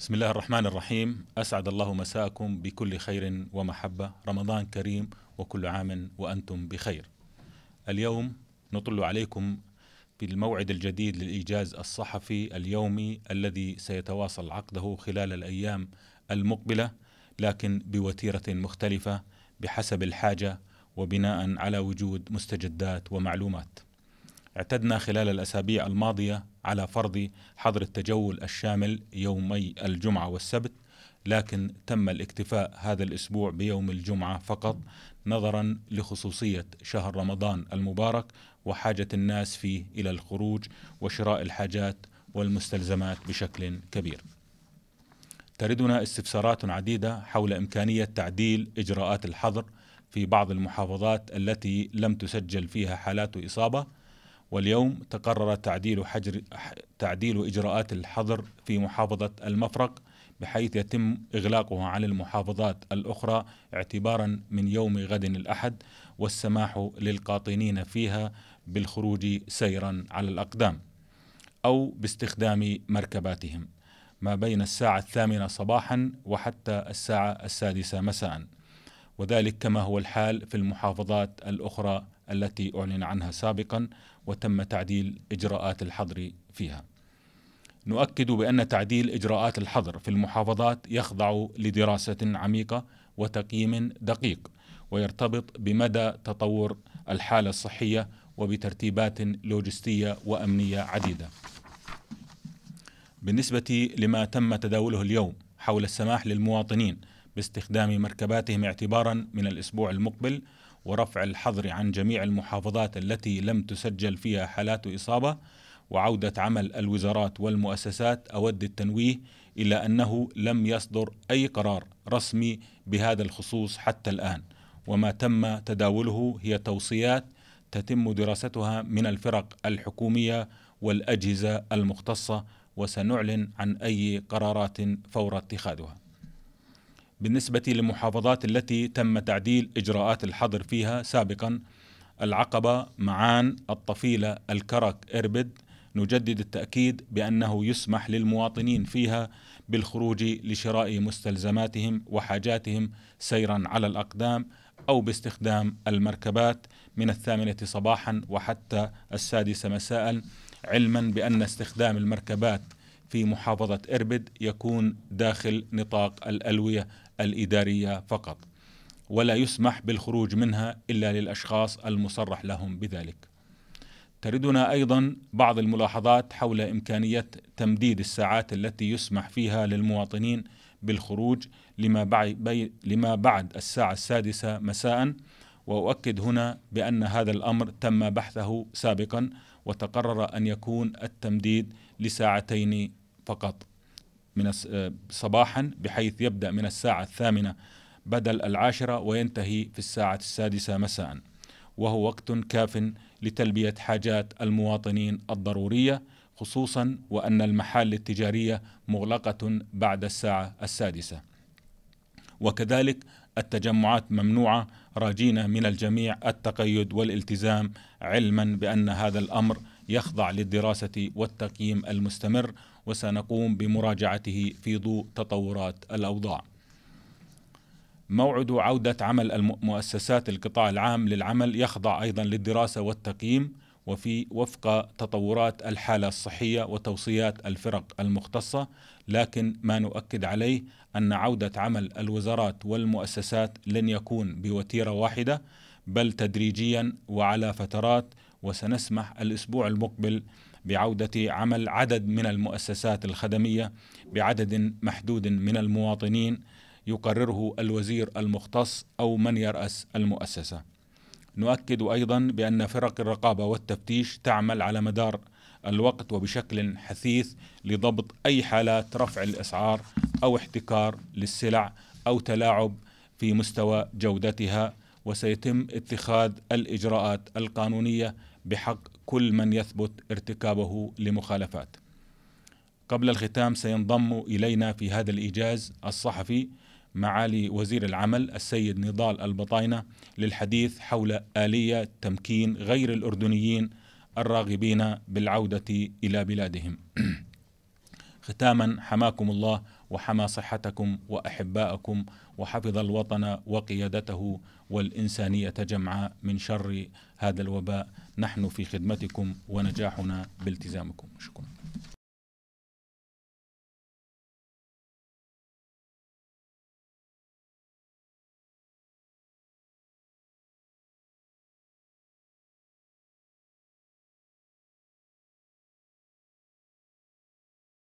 بسم الله الرحمن الرحيم أسعد الله مساكم بكل خير ومحبة رمضان كريم وكل عام وأنتم بخير اليوم نطل عليكم بالموعد الجديد للإيجاز الصحفي اليومي الذي سيتواصل عقده خلال الأيام المقبلة لكن بوتيرة مختلفة بحسب الحاجة وبناء على وجود مستجدات ومعلومات اعتدنا خلال الأسابيع الماضية على فرض حظر التجول الشامل يومي الجمعة والسبت لكن تم الاكتفاء هذا الأسبوع بيوم الجمعة فقط نظرا لخصوصية شهر رمضان المبارك وحاجة الناس فيه إلى الخروج وشراء الحاجات والمستلزمات بشكل كبير تردنا استفسارات عديدة حول إمكانية تعديل إجراءات الحظر في بعض المحافظات التي لم تسجل فيها حالات إصابة واليوم تقرر تعديل حجر تعديل اجراءات الحظر في محافظه المفرق بحيث يتم اغلاقها عن المحافظات الاخرى اعتبارا من يوم غد الاحد والسماح للقاطنين فيها بالخروج سيرا على الاقدام او باستخدام مركباتهم ما بين الساعه الثامنه صباحا وحتى الساعه السادسه مساء وذلك كما هو الحال في المحافظات الأخرى التي أعلن عنها سابقا وتم تعديل إجراءات الحظر فيها نؤكد بأن تعديل إجراءات الحظر في المحافظات يخضع لدراسة عميقة وتقييم دقيق ويرتبط بمدى تطور الحالة الصحية وبترتيبات لوجستية وأمنية عديدة بالنسبة لما تم تداوله اليوم حول السماح للمواطنين باستخدام مركباتهم اعتبارا من الاسبوع المقبل ورفع الحظر عن جميع المحافظات التي لم تسجل فيها حالات اصابه وعوده عمل الوزارات والمؤسسات اود التنويه الى انه لم يصدر اي قرار رسمي بهذا الخصوص حتى الان وما تم تداوله هي توصيات تتم دراستها من الفرق الحكوميه والاجهزه المختصه وسنعلن عن اي قرارات فور اتخاذها بالنسبة للمحافظات التي تم تعديل إجراءات الحظر فيها سابقا العقبة معان الطفيلة الكرك إربد نجدد التأكيد بأنه يسمح للمواطنين فيها بالخروج لشراء مستلزماتهم وحاجاتهم سيرا على الأقدام أو باستخدام المركبات من الثامنة صباحا وحتى السادسة مساء علما بأن استخدام المركبات في محافظة إربد يكون داخل نطاق الألوية الاداريه فقط ولا يسمح بالخروج منها الا للاشخاص المصرح لهم بذلك تردنا ايضا بعض الملاحظات حول امكانيه تمديد الساعات التي يسمح فيها للمواطنين بالخروج لما بعد, لما بعد الساعه السادسه مساء واؤكد هنا بان هذا الامر تم بحثه سابقا وتقرر ان يكون التمديد لساعتين فقط من آه، صباحا بحيث يبدأ من الساعة الثامنة بدل العاشرة وينتهي في الساعة السادسة مساء وهو وقت كاف لتلبية حاجات المواطنين الضرورية خصوصا وأن المحال التجارية مغلقة بعد الساعة السادسة وكذلك التجمعات ممنوعة راجينا من الجميع التقيد والالتزام علما بأن هذا الأمر يخضع للدراسة والتقييم المستمر وسنقوم بمراجعته في ضوء تطورات الأوضاع موعد عودة عمل مؤسسات القطاع العام للعمل يخضع أيضا للدراسة والتقييم وفي وفق تطورات الحالة الصحية وتوصيات الفرق المختصة لكن ما نؤكد عليه أن عودة عمل الوزارات والمؤسسات لن يكون بوتيرة واحدة بل تدريجيا وعلى فترات وسنسمح الأسبوع المقبل بعودة عمل عدد من المؤسسات الخدمية بعدد محدود من المواطنين يقرره الوزير المختص أو من يرأس المؤسسة نؤكد أيضا بأن فرق الرقابة والتفتيش تعمل على مدار الوقت وبشكل حثيث لضبط أي حالات رفع الأسعار أو احتكار للسلع أو تلاعب في مستوى جودتها وسيتم اتخاذ الاجراءات القانونيه بحق كل من يثبت ارتكابه لمخالفات. قبل الختام سينضم الينا في هذا الايجاز الصحفي معالي وزير العمل السيد نضال البطاينه للحديث حول اليه تمكين غير الاردنيين الراغبين بالعوده الى بلادهم. ختاما حماكم الله وحمى صحتكم واحباءكم وحفظ الوطن وقيادته والانسانيه جمعاء من شر هذا الوباء نحن في خدمتكم ونجاحنا بالتزامكم شكرا